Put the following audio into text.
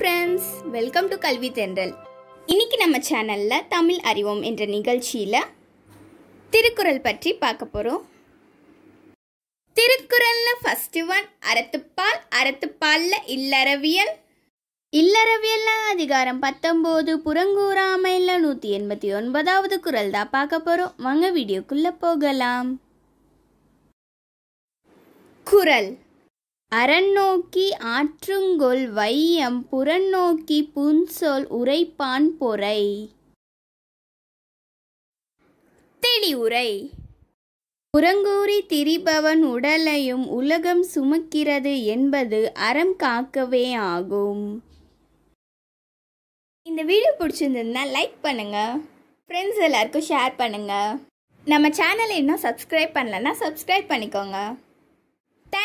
friends welcome to கல்வி தென்றல் இன்னைக்கு நம்ம சேனலில் தமிழ் அறிவோம் என்ற நிகழ்ச்சியில் திருக்குறள் பற்றி பார்க்க போகிறோம் திருக்குறளில் ஃபஸ்ட்டு ஒன் அறத்துப்பால் அறத்துப்பாலில் இல்லறவியல் இல்லறவியல் அதிகாரம் பத்தொம்போது புறங்கூறாமையில் நூற்றி எண்பத்தி ஒன்பதாவது குரல் தான் பார்க்க போகிறோம் வாங்க வீடியோக்குள்ளே போகலாம் குரல் அறநோக்கி ஆற்றுங்கொல் வையம் புறநோக்கி புன்சொல் உரைப்பான் பொறை தெளிவுரை புறங்கூறி திரிபவன் உடலையும் உலகம் சுமக்கிறது என்பது அறம் காக்கவே ஆகும் இந்த வீடியோ பிடிச்சிருந்ததுனா லைக் பண்ணுங்கள் ஃப்ரெண்ட்ஸ் எல்லாருக்கும் ஷேர் பண்ணுங்கள் நம்ம சேனலை இன்னும் சப்ஸ்கிரைப் பண்ணலன்னா சப்ஸ்கிரைப் பண்ணிக்கோங்க